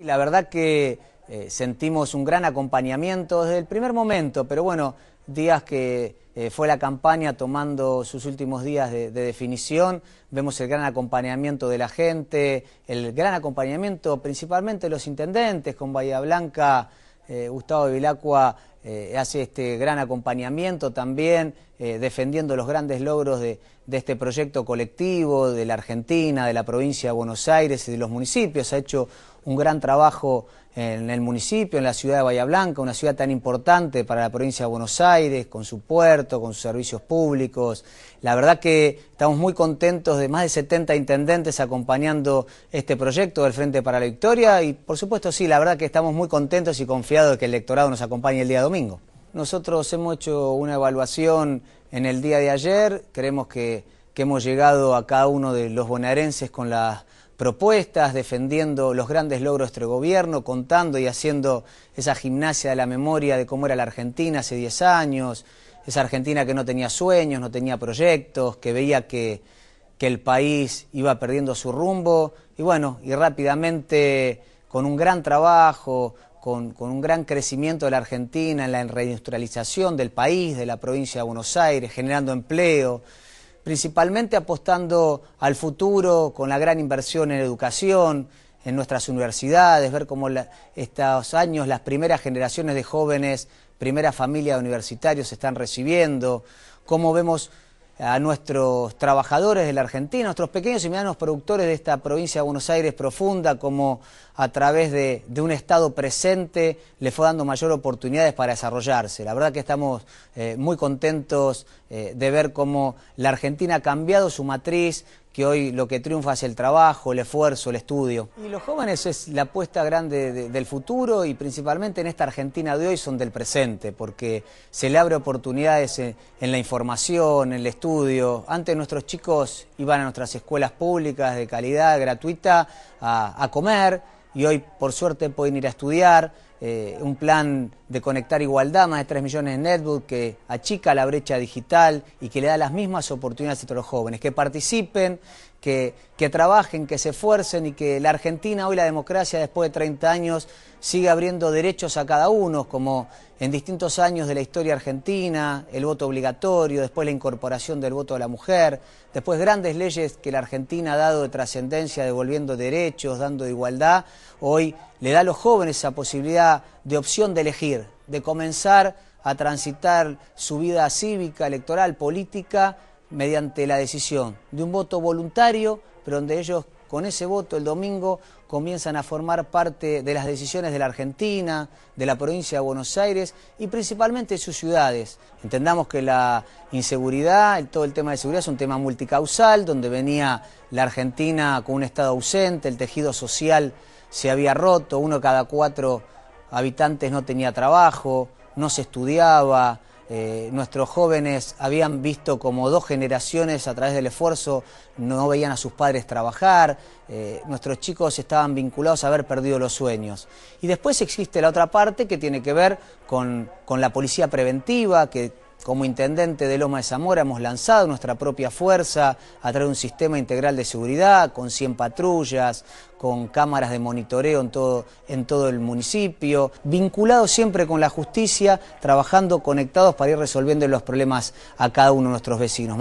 La verdad que eh, sentimos un gran acompañamiento desde el primer momento, pero bueno, días que eh, fue la campaña tomando sus últimos días de, definición, vemos el gran acompañamiento de la gente, el gran acompañamiento principalmente de los intendentes, con Bahía Blanca, eh, Gustavo de Vilacua eh, hace este gran acompañamiento también, eh, defendiendo los grandes logros de, este proyecto colectivo, de la Argentina, de la provincia de Buenos Aires y de los municipios. Ha hecho un gran trabajo en el municipio, en la ciudad de Bahía Blanca, una ciudad tan importante para la provincia de Buenos Aires, con su puerto, con sus servicios públicos. La verdad que estamos muy contentos de más de 70 intendentes acompañando este proyecto del Frente para la Victoria y, por supuesto, sí, la verdad que estamos muy contentos y confiados de que el electorado nos acompañe el día de domingo. Nosotros hemos hecho una evaluación en el día de ayer, creemos que, hemos llegado a cada uno de los bonaerenses con las propuestas, defendiendo los grandes logros de nuestro gobierno, contando y haciendo esa gimnasia de la memoria de cómo era la Argentina hace 10 años, esa Argentina que no tenía sueños, no tenía proyectos, que veía que, que el país iba perdiendo su rumbo y bueno, y rápidamente con un gran trabajo, con, un gran crecimiento de la Argentina, en la reindustrialización del país, de la provincia de Buenos Aires, generando empleo, principalmente apostando al futuro con la gran inversión en educación, en nuestras universidades, ver cómo estos años las primeras generaciones de jóvenes, primeras de universitarios se están recibiendo, cómo vemos a nuestros trabajadores de la Argentina, a nuestros pequeños y medianos productores de esta provincia de Buenos Aires profunda, como a través de, un Estado presente le fue dando mayor oportunidades para desarrollarse. La verdad que estamos eh, muy contentos eh, de ver cómo la Argentina ha cambiado su matriz, que hoy lo que triunfa es el trabajo, el esfuerzo, el estudio. Y los jóvenes es la apuesta grande del futuro y principalmente en esta Argentina de hoy son del presente, porque se le abre oportunidades en, la información, en el estudio. Antes nuestros chicos iban a nuestras escuelas públicas de calidad gratuita a comer y hoy por suerte pueden ir a estudiar. Eh, un plan de conectar igualdad, más de 3 millones de netbook, que achica la brecha digital y que le da las mismas oportunidades a todos los jóvenes, que participen, que, trabajen, que se esfuercen y que la Argentina, hoy la democracia, después de 30 años, sigue abriendo derechos a cada uno, como en distintos años de la historia argentina, el voto obligatorio, después la incorporación del voto de la mujer, después grandes leyes que la Argentina ha dado de trascendencia, devolviendo derechos, dando igualdad, hoy le da a los jóvenes esa posibilidad de opción de elegir, de comenzar a transitar su vida cívica, electoral, política, mediante la decisión de un voto voluntario, pero donde ellos con ese voto el domingo comienzan a formar parte de las decisiones de la Argentina, de la provincia de Buenos Aires y principalmente de sus ciudades. Entendamos que la inseguridad, todo el tema de seguridad es un tema multicausal, donde venía la Argentina con un Estado ausente, el tejido social se había roto, uno cada cuatro habitantes no tenía trabajo, no se estudiaba, eh, nuestros jóvenes habían visto como dos generaciones a través del esfuerzo, no veían a sus padres trabajar, eh, nuestros chicos estaban vinculados a haber perdido los sueños. Y después existe la otra parte que tiene que ver con, con la policía preventiva, que como intendente de Loma de Zamora hemos lanzado nuestra propia fuerza a través de un sistema integral de seguridad con 100 patrullas, con cámaras de monitoreo en todo, en todo el municipio, vinculados siempre con la justicia, trabajando conectados para ir resolviendo los problemas a cada uno de nuestros vecinos.